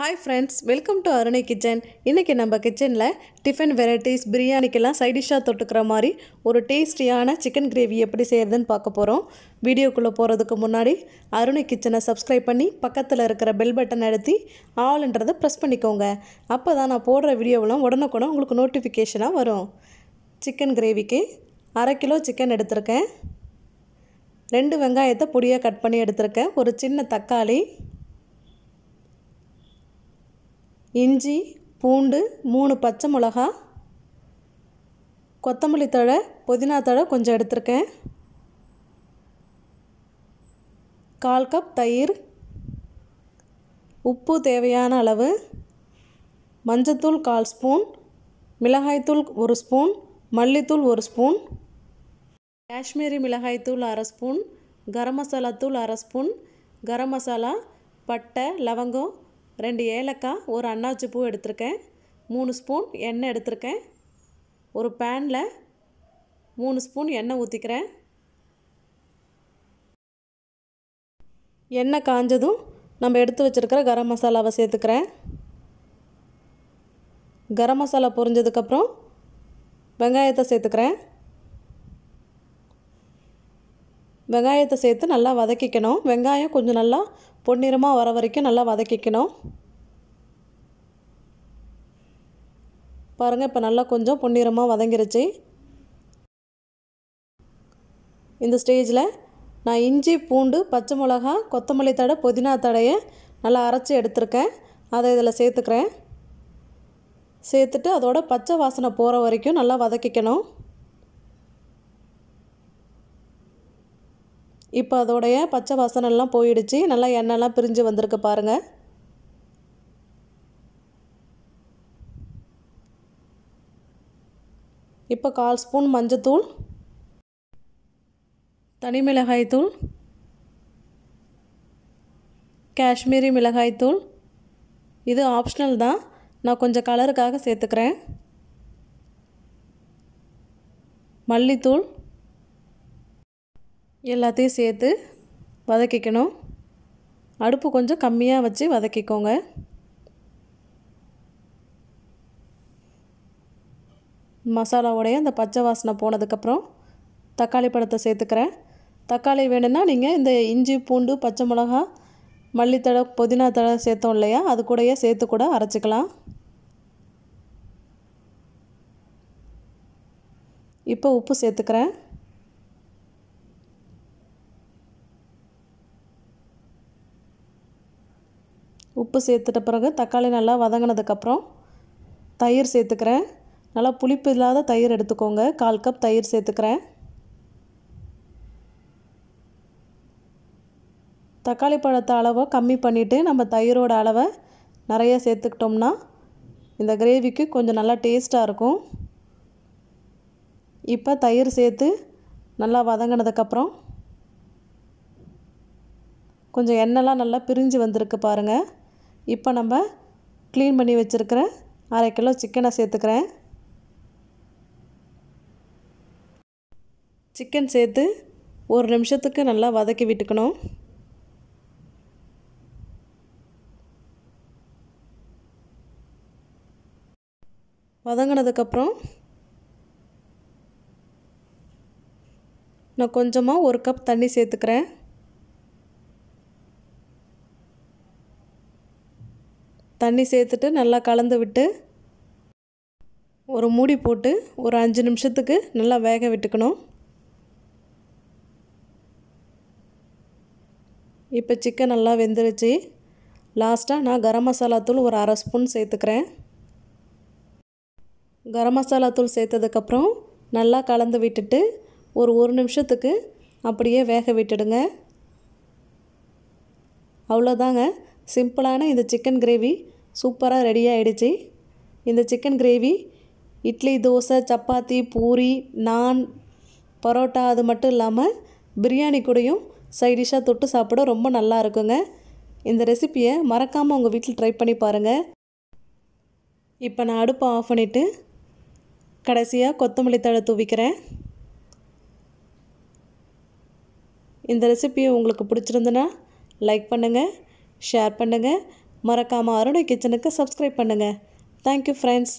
hi friends welcome to Arunai kitchen இன்றைக்கி நம்ம கிச்சனில் டிஃபன் வெரைட்டிஸ் பிரியாணிக்கெல்லாம் சைடிஷாக தொட்டுக்கிற மாதிரி ஒரு டேஸ்டியான சிக்கன் கிரேவி எப்படி செய்கிறதுன்னு பார்க்க போகிறோம் வீடியோக்குள்ளே போகிறதுக்கு முன்னாடி அருணை கிச்சனை சப்ஸ்கிரைப் பண்ணி பக்கத்தில் இருக்கிற பெல் பட்டன் அழுத்தி ஆளுன்றதை ப்ரெஸ் பண்ணிக்கோங்க அப்போ தான் நான் போடுற வீடியோவெலாம் உடனுக்குடன் உங்களுக்கு நோட்டிஃபிகேஷனாக வரும் சிக்கன் கிரேவிக்கு அரை கிலோ சிக்கன் எடுத்திருக்கேன் ரெண்டு வெங்காயத்தை பொடியாக கட் பண்ணி எடுத்திருக்கேன் ஒரு சின்ன தக்காளி இஞ்சி பூண்டு மூணு பச்சை மிளகா கொத்தமல்லி தழை புதினா தழை கொஞ்சம் எடுத்திருக்கேன் கால் கப் தயிர் உப்பு தேவையான அளவு மஞ்சத்தூள் கால் ஸ்பூன் மிளகாய்த்தூள் ஒரு ஸ்பூன் மல்லித்தூள் ஒரு ஸ்பூன் காஷ்மீரி மிளகாய்த்தூள் அரை ஸ்பூன் கரம் மசாலா தூள் அரை ஸ்பூன் கரம் மசாலா பட்டை லவங்கம் ரெண்டு ஏலக்காய் ஒரு அன்னாச்சி பூ எடுத்திருக்கேன் மூணு ஸ்பூன் எண்ணெய் எடுத்திருக்கேன் ஒரு பேனில் மூணு ஸ்பூன் எண்ணெய் ஊற்றிக்கிறேன் எண்ணெய் காஞ்சதும் நம்ம எடுத்து வச்சுருக்கிற கரம் மசாலாவை சேர்த்துக்கிறேன் கரம் மசாலா பொரிஞ்சதுக்கப்புறம் வெங்காயத்தை சேர்த்துக்கிறேன் வெங்காயத்தை சேர்த்து நல்லா வதக்கிக்கணும் வெங்காயம் கொஞ்சம் நல்லா பொன்னிறமாக வர வரைக்கும் நல்லா வதக்கிக்கணும் பாருங்கள் இப்போ நல்லா கொஞ்சம் பொன்னிறமாக வதங்கிருச்சு இந்த ஸ்டேஜில் நான் இஞ்சி பூண்டு பச்சை மிளகா கொத்தமல்லி தடை புதினா தடையை நல்லா அரைச்சி எடுத்திருக்கேன் அதை இதில் சேர்த்துக்கிறேன் சேர்த்துட்டு அதோட பச்சை வாசனை போகிற வரைக்கும் நல்லா வதக்கிக்கணும் இப்போ அதோடைய பச்சை வாசனெல்லாம் போயிடுச்சு நல்லா எண்ணெய்லாம் பிரிஞ்சு வந்திருக்கு பாருங்கள் இப்போ கால் ஸ்பூன் மஞ்சத்தூள் தனி மிளகாய்த்தூள் காஷ்மீரி மிளகாய்த்தூள் இது ஆப்ஷனல் தான் நான் கொஞ்சம் கலருக்காக சேர்த்துக்கிறேன் மல்லித்தூள் எல்லாத்தையும் சேர்த்து வதக்கிக்கணும் அடுப்பு கொஞ்சம் கம்மியாக வச்சு வதக்கிக்கோங்க மசாலாவோடைய அந்த பச்சை வாசனை போனதுக்கப்புறம் தக்காளி பழத்தை சேர்த்துக்கிறேன் தக்காளி வேணும்னா நீங்கள் இந்த இஞ்சி பூண்டு பச்சை மிளகா மல்லித்தழை புதினா தழை சேர்த்தோம் இல்லையா அது கூடயே சேர்த்து கூட அரைச்சிக்கலாம் இப்போ உப்பு சேர்த்துக்கிறேன் உப்பு சேர்த்துட்ட பிறகு தக்காளி நல்லா வதங்கினதுக்கப்புறம் தயிர் சேர்த்துக்கிறேன் நல்லா புளிப்பு இல்லாத தயிர் எடுத்துக்கோங்க கால் கப் தயிர் சேர்த்துக்கிறேன் தக்காளி பழத்தை அளவை கம்மி பண்ணிவிட்டு நம்ம தயிரோட அளவை நிறைய சேர்த்துக்கிட்டோம்னா இந்த கிரேவிக்கு கொஞ்சம் நல்லா டேஸ்ட்டாக இருக்கும் இப்போ தயிர் சேர்த்து நல்லா வதங்கினதுக்கப்புறம் கொஞ்சம் எண்ணெய்லாம் நல்லா பிரிஞ்சு வந்திருக்கு பாருங்கள் இப்போ நம்ம க்ளீன் பண்ணி வச்சுருக்கிறேன் அரை கிலோ சிக்கனை சேர்த்துக்கிறேன் சிக்கன் சேர்த்து ஒரு நிமிஷத்துக்கு நல்லா வதக்கி விட்டுக்கணும் வதங்கினதுக்கப்புறம் நான் கொஞ்சமாக ஒரு கப் தண்ணி சேர்த்துக்கிறேன் தண்ணி சேர்த்துட்டு நல்லா கலந்து விட்டு ஒரு மூடி போட்டு ஒரு அஞ்சு நிமிஷத்துக்கு நல்லா வேக விட்டுக்கணும் இப்போ சிக்கன் நல்லா வெந்துருச்சு லாஸ்ட்டாக நான் கரம் மசாலா தூள் ஒரு அரை ஸ்பூன் சேர்த்துக்கிறேன் கரம் மசாலா தூள் சேர்த்ததுக்கப்புறம் நல்லா கலந்து விட்டுட்டு ஒரு ஒரு நிமிஷத்துக்கு அப்படியே வேக விட்டுடுங்க அவ்வளோதாங்க சிம்பிளான இந்த சிக்கன் கிரேவி சூப்பராக ரெடி ஆகிடுச்சு இந்த சிக்கன் கிரேவி இட்லி தோசை சப்பாத்தி பூரி நான் பரோட்டா அது மட்டும் இல்லாமல் பிரியாணி கூடையும் சைடிஷாக தொட்டு சாப்பிட ரொம்ப நல்லா இருக்குங்க இந்த ரெசிப்பியை மறக்காமல் உங்கள் வீட்டில் ட்ரை பண்ணி பாருங்கள் இப்போ நான் அடுப்பை ஆஃப் பண்ணிவிட்டு கடைசியாக கொத்தமல்லி தழை தூவிக்கிறேன் இந்த ரெசிப்பியை உங்களுக்கு பிடிச்சிருந்துன்னா லைக் பண்ணுங்கள் ஷேர் பண்ணுங்கள் மறக்காமல் அருணை கிச்சனுக்கு சப்ஸ்கிரைப் பண்ணுங்கள் தேங்க்யூ ஃப்ரெண்ட்ஸ்